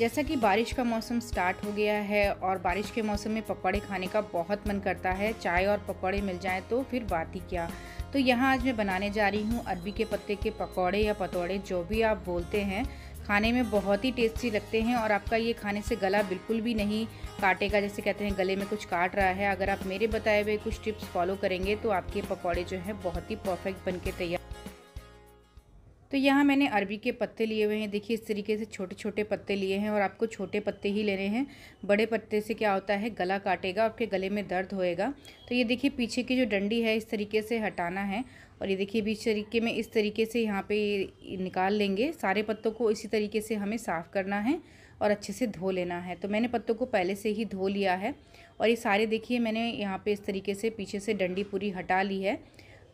जैसा कि बारिश का मौसम स्टार्ट हो गया है और बारिश के मौसम में पकौड़े खाने का बहुत मन करता है चाय और पकौड़े मिल जाए तो फिर बात ही क्या तो यहाँ आज मैं बनाने जा रही हूँ अरबी के पत्ते के पकौड़े या पतौड़े जो भी आप बोलते हैं खाने में बहुत ही टेस्टी लगते हैं और आपका ये खाने से गला बिल्कुल भी नहीं काटेगा जैसे कहते हैं गले में कुछ काट रहा है अगर आप मेरे बताए हुए कुछ टिप्स फॉलो करेंगे तो आपके पकौड़े जो हैं बहुत ही परफेक्ट बन के तैयार तो यहाँ मैंने अरबी के पत्ते लिए हुए हैं देखिए इस तरीके से छोटे छोटे पत्ते लिए हैं और आपको छोटे पत्ते ही लेने हैं बड़े पत्ते से क्या होता है गला काटेगा आपके गले में दर्द होएगा तो ये देखिए पीछे की जो डंडी है इस तरीके से हटाना है और ये देखिए बीच तरीके में इस तरीके से यहाँ पे निकाल लेंगे सारे पत्तों को इसी तरीके से हमें साफ़ करना है और अच्छे से धो लेना है तो मैंने पत्तों को पहले से ही धो लिया है और ये सारे देखिए मैंने यहाँ पे इस तरीके से पीछे से डंडी पूरी हटा ली है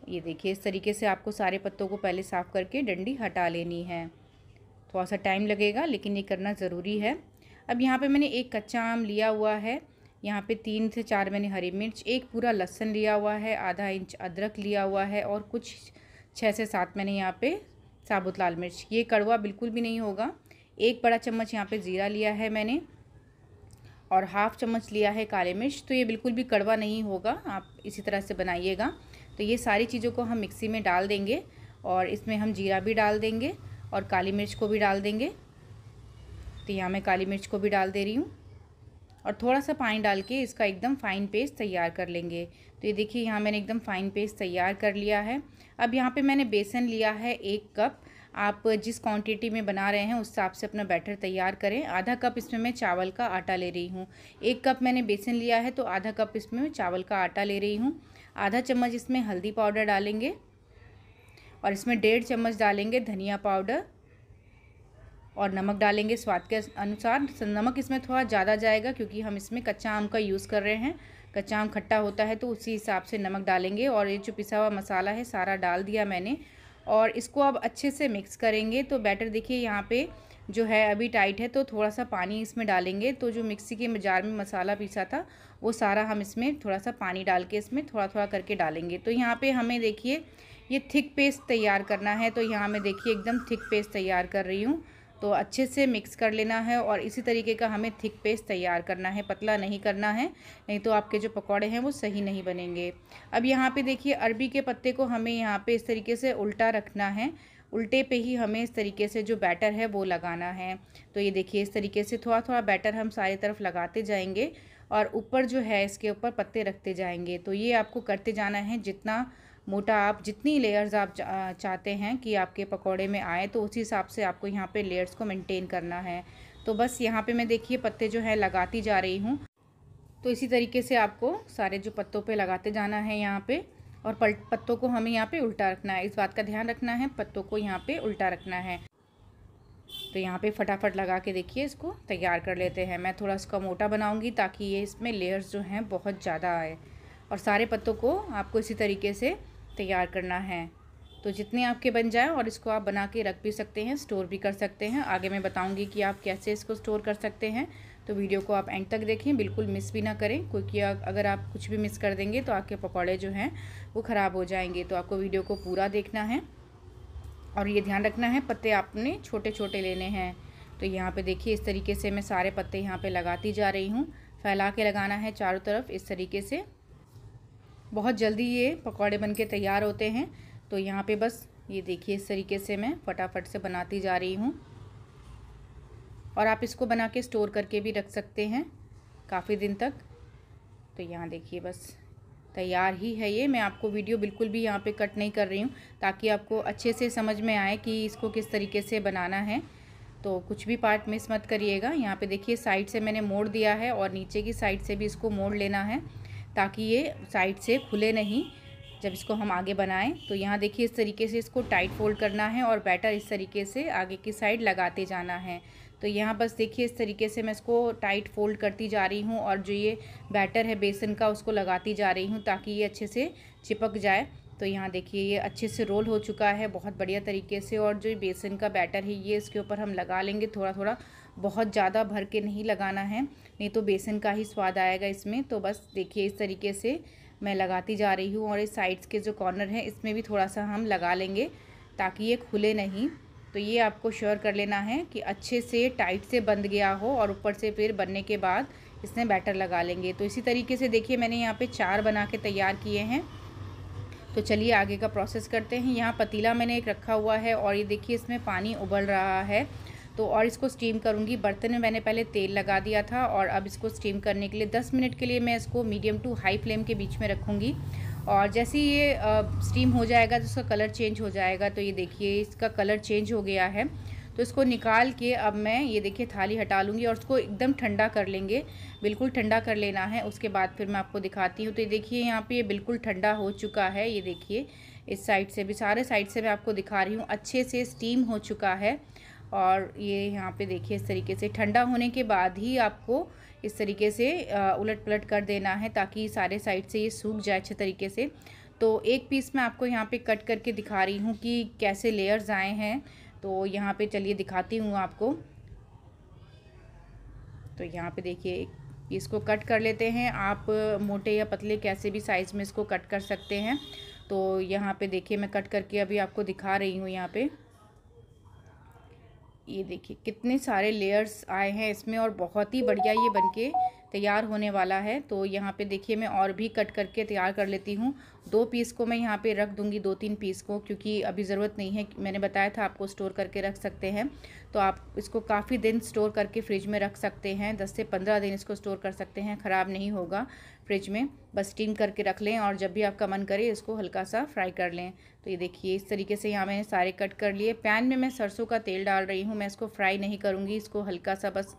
ये देखिए इस तरीके से आपको सारे पत्तों को पहले साफ़ करके डंडी हटा लेनी है थोड़ा सा टाइम लगेगा लेकिन ये करना ज़रूरी है अब यहाँ पे मैंने एक कच्चा आम लिया हुआ है यहाँ पे तीन से चार मैंने हरी मिर्च एक पूरा लहसन लिया हुआ है आधा इंच अदरक लिया हुआ है और कुछ छः से सात मैंने यहाँ पे साबुत लाल मिर्च ये कड़वा बिल्कुल भी नहीं होगा एक बड़ा चम्मच यहाँ पे ज़ीरा लिया है मैंने और हाफ़ चम्मच लिया है काले मिर्च तो ये बिल्कुल भी कड़वा नहीं होगा आप इसी तरह से बनाइएगा तो ये सारी चीज़ों को हम मिक्सी में डाल देंगे और इसमें हम जीरा भी डाल देंगे और काली मिर्च को भी डाल देंगे तो यहाँ मैं काली मिर्च को भी डाल दे रही हूँ और थोड़ा सा पानी डाल के इसका एकदम फ़ाइन पेस्ट तैयार कर लेंगे तो ये देखिए यहाँ मैंने एकदम फ़ाइन पेस्ट तैयार कर लिया है अब यहाँ पे मैंने बेसन लिया है एक कप आप जिस क्वांटिटी में बना रहे हैं उस हिसाब से अपना बैटर तैयार करें आधा कप इसमें मैं चावल का आटा ले रही हूँ एक कप मैंने बेसन लिया है तो आधा कप इसमें मैं चावल का आटा ले रही हूँ आधा चम्मच इसमें हल्दी पाउडर डालेंगे और इसमें डेढ़ चम्मच डालेंगे धनिया पाउडर और नमक डालेंगे स्वाद के अनुसार नमक इसमें थोड़ा ज़्यादा जाएगा क्योंकि हम इसमें कच्चा आम का यूज़ कर रहे हैं कच्चा आम खट्टा होता है तो उसी हिसाब से नमक डालेंगे और ये जो पिसा हुआ मसाला है सारा डाल दिया मैंने और इसको अब अच्छे से मिक्स करेंगे तो बैटर देखिए यहाँ पे जो है अभी टाइट है तो थोड़ा सा पानी इसमें डालेंगे तो जो मिक्सी के जार में मसाला पीसा था वो सारा हम इसमें थोड़ा सा पानी डाल के इसमें थोड़ा थोड़ा करके डालेंगे तो यहाँ पे हमें देखिए ये थिक पेस्ट तैयार करना है तो यहाँ मैं देखिए एकदम थिक पेस्ट तैयार कर रही हूँ तो अच्छे से मिक्स कर लेना है और इसी तरीके का हमें थिक पेस्ट तैयार करना है पतला नहीं करना है नहीं तो आपके जो पकौड़े हैं वो सही नहीं बनेंगे अब यहाँ पे देखिए अरबी के पत्ते को हमें यहाँ पे इस तरीके से उल्टा रखना है उल्टे पे ही हमें इस तरीके से जो बैटर है वो लगाना है तो ये देखिए इस तरीके से थोड़ा थोड़ा बैटर हम सारी तरफ लगाते जाएंगे और ऊपर जो है इसके ऊपर पत्ते रखते जाएंगे तो ये आपको करते जाना है जितना मोटा आप जितनी लेयर्स आप चाहते हैं कि आपके पकौड़े में आए तो उसी हिसाब से आपको यहाँ पे लेयर्स को मेंटेन करना है तो बस यहाँ पे मैं देखिए पत्ते जो है लगाती जा रही हूँ तो इसी तरीके से आपको सारे जो पत्तों पे लगाते जाना है यहाँ पे और पत्तों को हमें यहाँ पे उल्टा रखना है इस बात का ध्यान रखना है पत्तों को यहाँ पर उल्टा रखना है तो यहाँ पर फटाफट लगा के देखिए इसको तैयार कर लेते हैं मैं थोड़ा इसका मोटा बनाऊँगी ताकि ये इसमें लेयर्स जो हैं बहुत ज़्यादा आए और सारे पत्तों को आपको इसी तरीके से तैयार करना है तो जितने आपके बन जाए और इसको आप बना के रख भी सकते हैं स्टोर भी कर सकते हैं आगे मैं बताऊंगी कि आप कैसे इसको स्टोर कर सकते हैं तो वीडियो को आप एंड तक देखें बिल्कुल मिस भी ना करें क्योंकि अगर आप कुछ भी मिस कर देंगे तो आपके पकौड़े जो हैं वो ख़राब हो जाएंगे तो आपको वीडियो को पूरा देखना है और ये ध्यान रखना है पत्ते आपने छोटे छोटे लेने हैं तो यहाँ पर देखिए इस तरीके से मैं सारे पत्ते यहाँ पर लगाती जा रही हूँ फैला के लगाना है चारों तरफ इस तरीके से बहुत जल्दी ये पकौड़े बन तैयार होते हैं तो यहाँ पर बस ये देखिए इस तरीके से मैं फटाफट से बनाती जा रही हूँ और आप इसको बना के स्टोर करके भी रख सकते हैं काफ़ी दिन तक तो यहाँ देखिए बस तैयार ही है ये मैं आपको वीडियो बिल्कुल भी यहाँ पे कट नहीं कर रही हूँ ताकि आपको अच्छे से समझ में आए कि इसको किस तरीके से बनाना है तो कुछ भी पार्ट मिस मत करिएगा यहाँ पे देखिए साइड से मैंने मोड़ दिया है और नीचे की साइड से भी इसको मोड़ लेना है ताकि ये साइड से खुले नहीं जब इसको हम आगे बनाएं तो यहाँ देखिए इस तरीके से इसको टाइट फोल्ड करना है और बैटर इस तरीके से आगे की साइड लगाते जाना है तो यहाँ बस देखिए इस तरीके से मैं इसको टाइट फोल्ड करती जा रही हूँ और जो ये बैटर है बेसन का उसको लगाती जा रही हूँ ताकि ये अच्छे से चिपक जाए तो यहाँ देखिए ये अच्छे से रोल हो चुका है बहुत बढ़िया तरीके से और जो बेसन का बैटर है ये इसके ऊपर हम लगा लेंगे थोड़ा थोड़ा बहुत ज़्यादा भर के नहीं लगाना है नहीं तो बेसन का ही स्वाद आएगा इसमें तो बस देखिए इस तरीके से मैं लगाती जा रही हूँ और इस साइड्स के जो कॉर्नर हैं इसमें भी थोड़ा सा हम लगा लेंगे ताकि ये खुले नहीं तो ये आपको श्योर कर लेना है कि अच्छे से टाइट से बंद गया हो और ऊपर से फिर बनने के बाद इसमें बैटर लगा लेंगे तो इसी तरीके से देखिए मैंने यहाँ पे चार बना के तैयार किए हैं तो चलिए आगे का प्रोसेस करते हैं यहाँ पतीला मैंने एक रखा हुआ है और ये देखिए इसमें पानी उबल रहा है तो और इसको स्टीम करूँगी बर्तन में मैंने पहले तेल लगा दिया था और अब इसको स्टीम करने के लिए 10 मिनट के लिए मैं इसको मीडियम टू हाई फ्लेम के बीच में रखूँगी और जैसे ही ये स्टीम हो जाएगा तो उसका कलर चेंज हो जाएगा तो ये देखिए इसका कलर चेंज हो गया है तो इसको निकाल के अब मैं ये देखिए थाली हटा लूँगी और उसको एकदम ठंडा कर लेंगे बिल्कुल ठंडा कर लेना है उसके बाद फिर मैं आपको दिखाती हूँ तो ये देखिए यहाँ पे ये बिल्कुल ठंडा हो चुका है ये देखिए इस साइड से भी सारे साइड से मैं आपको दिखा रही हूँ अच्छे से स्टीम हो चुका है और ये यहाँ पे देखिए इस तरीके से ठंडा होने के बाद ही आपको इस तरीके से उलट पलट कर देना है ताकि सारे साइड से ये सूख जाए अच्छे तरीके से तो एक पीस मैं आपको यहाँ पे कट करके दिखा रही हूँ कि कैसे लेयर्स आए हैं तो यहाँ पे चलिए दिखाती हूँ आपको तो यहाँ पे देखिए इसको कट कर लेते हैं आप मोटे या पतले कैसे भी साइज़ में इसको कट कर सकते हैं तो यहाँ पे देखिए मैं कट करके अभी आपको दिखा रही हूँ यहाँ पे ये देखिए कितने सारे लेयर्स आए हैं इसमें और बहुत ही बढ़िया ये बनके तैयार होने वाला है तो यहाँ पे देखिए मैं और भी कट करके तैयार कर लेती हूँ दो पीस को मैं यहाँ पे रख दूँगी दो तीन पीस को क्योंकि अभी ज़रूरत नहीं है मैंने बताया था आपको स्टोर करके रख सकते हैं तो आप इसको काफ़ी दिन स्टोर करके फ्रिज में रख सकते हैं दस से पंद्रह दिन इसको स्टोर कर सकते हैं ख़राब नहीं होगा फ्रिज में बस स्टीम करके रख लें और जब भी आपका मन करे इसको हल्का सा फ्राई कर लें तो ये देखिए इस तरीके से यहाँ मैंने सारे कट कर लिए पैन में मैं सरसों का तेल डाल रही हूँ मैं इसको फ्राई नहीं करूँगी इसको हल्का सा बस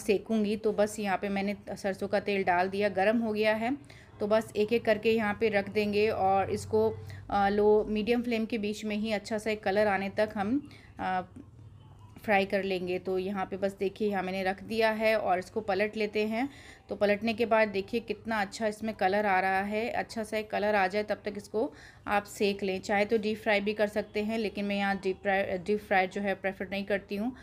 सेकूँगी तो बस यहाँ पे मैंने सरसों का तेल डाल दिया गर्म हो गया है तो बस एक एक करके यहाँ पे रख देंगे और इसको लो मीडियम फ्लेम के बीच में ही अच्छा सा एक कलर आने तक हम आ, फ्राई कर लेंगे तो यहाँ पे बस देखिए यहाँ मैंने रख दिया है और इसको पलट लेते हैं तो पलटने के बाद देखिए कितना अच्छा इसमें कलर आ रहा है अच्छा सा एक कलर आ जाए तब तक इसको आप सेक लें चाहे तो डीप फ्राई भी कर सकते हैं लेकिन मैं यहाँ डीप फ्राई डीप फ्राई जो है प्रेफर नहीं करती हूँ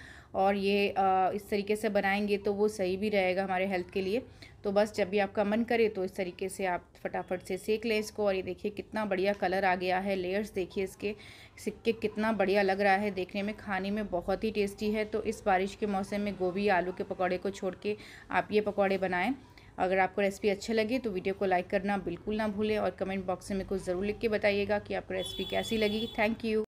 और ये इस तरीके से बनाएंगे तो वो सही भी रहेगा हमारे हेल्थ के लिए तो बस जब भी आपका मन करे तो इस तरीके से आप फटाफट से सेक लें इसको और ये देखिए कितना बढ़िया कलर आ गया है लेयर्स देखिए इसके सिक्के कितना बढ़िया लग रहा है देखने में खाने में बहुत ही टेस्टी है तो इस बारिश के मौसम में गोभी आलू के पकौड़े को छोड़ के आप ये पकौड़े बनाएँ अगर आपको रेसिपी अच्छी लगे तो वीडियो को लाइक करना बिल्कुल ना भूलें और कमेंट बॉक्स में कुछ ज़रूर लिख के बताइएगा कि आपको रेसिपी कैसी लगी थैंक यू